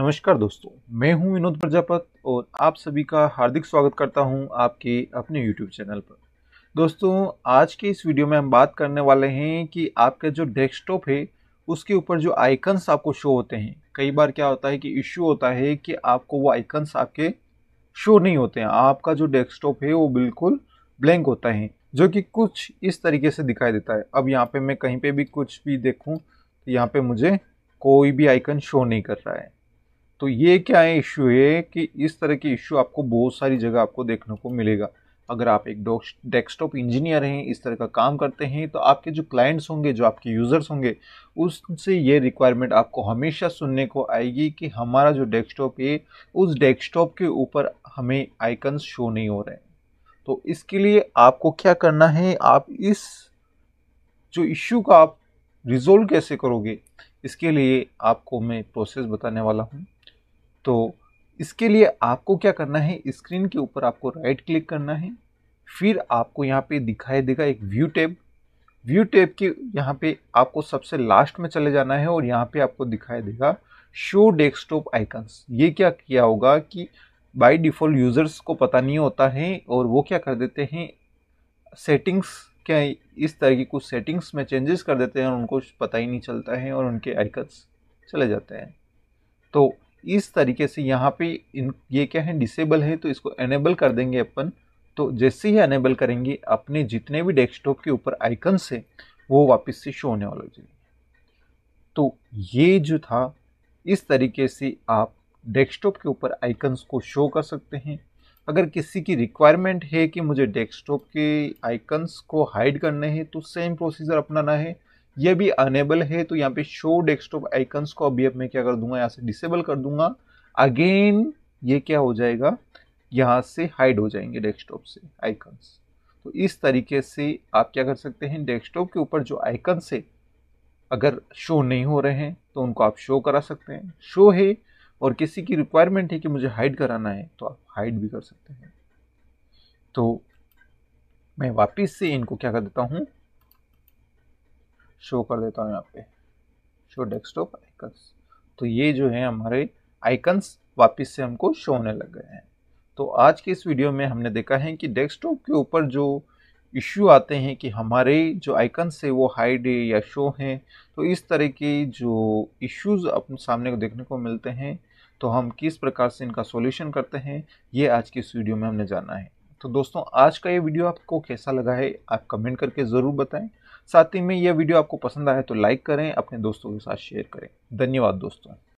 नमस्कार दोस्तों मैं हूं विनोद प्रजापत और आप सभी का हार्दिक स्वागत करता हूं आपके अपने YouTube चैनल पर दोस्तों आज के इस वीडियो में हम बात करने वाले हैं कि आपका जो डेस्कटॉप है उसके ऊपर जो आइकन्स आपको शो होते हैं कई बार क्या होता है कि इश्यू होता है कि आपको वो आइकन्स आपके शो नहीं होते हैं आपका जो डेस्कटॉप है वो बिल्कुल ब्लैंक होता है जो कि कुछ इस तरीके से दिखाई देता है अब यहाँ पर मैं कहीं पर भी कुछ भी देखूँ तो यहाँ पर मुझे कोई भी आइकन शो नहीं कर रहा है तो ये क्या है इशू है कि इस तरह के इशू आपको बहुत सारी जगह आपको देखने को मिलेगा अगर आप एक डेस्कटॉप इंजीनियर हैं इस तरह का काम करते हैं तो आपके जो क्लाइंट्स होंगे जो आपके यूज़र्स होंगे उससे ये रिक्वायरमेंट आपको हमेशा सुनने को आएगी कि हमारा जो डेस्कटॉप है उस डेस्कटॉप के ऊपर हमें आइकन्स शो नहीं हो रहे हैं तो इसके लिए आपको क्या करना है आप इस जो इश्यू का आप रिजोल्व कैसे करोगे इसके लिए आपको मैं प्रोसेस बताने वाला हूँ तो इसके लिए आपको क्या करना है स्क्रीन के ऊपर आपको राइट क्लिक करना है फिर आपको यहाँ पे दिखाई देगा एक व्यू टैब व्यू टैब के यहाँ पे आपको सबसे लास्ट में चले जाना है और यहाँ पे आपको दिखाई देगा शो डेस्कटॉप आइकन्स ये क्या किया होगा कि बाय डिफ़ॉल्ट यूज़र्स को पता नहीं होता है और वो क्या कर देते हैं सेटिंग्स क्या इस तरह की कुछ सेटिंग्स में चेंजेस कर देते हैं और उनको पता ही नहीं चलता है और उनके आइकन्स चले जाते हैं तो इस तरीके से यहाँ पे इन ये क्या है डिसेबल है तो इसको एनेबल कर देंगे अपन तो जैसे ही एनेबल करेंगे अपने जितने भी डेस्कटॉप के ऊपर आइकन्स है वो वापस से शो होने वाले जी तो ये जो था इस तरीके से आप डेस्कटॉप के ऊपर आइकन्स को शो कर सकते हैं अगर किसी की रिक्वायरमेंट है कि मुझे डेस्कटॉप के आइकन्स को हाइड करने हैं तो सेम प्रोसीजर अपनाना है ये भी अनेबल है तो यहाँ पे शो डेस्कटॉप आइकन्स को अभी अब मैं क्या कर दूंगा यहाँ से डिसेबल कर दूंगा अगेन ये क्या हो जाएगा यहाँ से हाइड हो जाएंगे डेस्कटॉप से आइकन्स तो इस तरीके से आप क्या कर सकते हैं डेस्कटॉप के ऊपर जो आइकन्स है अगर शो नहीं हो रहे हैं तो उनको आप शो करा सकते हैं शो है और किसी की रिक्वायरमेंट है कि मुझे हाइड कराना है तो आप हाइड भी कर सकते हैं तो मैं वापस से इनको क्या कर देता हूँ शो कर देता हूँ यहाँ पे शो डेस्कटॉप आइकन्स तो ये जो है हमारे आइकन्स वापस से हमको शो होने लग गए हैं तो आज के इस वीडियो में हमने देखा है कि डेस्कटॉप के ऊपर जो इश्यू आते हैं कि हमारे जो आइकन्स है वो हाइड या शो हैं तो इस तरह के जो इश्यूज अपने सामने को देखने को मिलते हैं तो हम किस प्रकार से इनका सॉल्यूशन करते हैं ये आज की इस वीडियो में हमने जाना है तो दोस्तों आज का ये वीडियो आपको कैसा लगा है आप कमेंट करके ज़रूर बताएं साथ ही में यह वीडियो आपको पसंद आया तो लाइक करें अपने दोस्तों के साथ शेयर करें धन्यवाद दोस्तों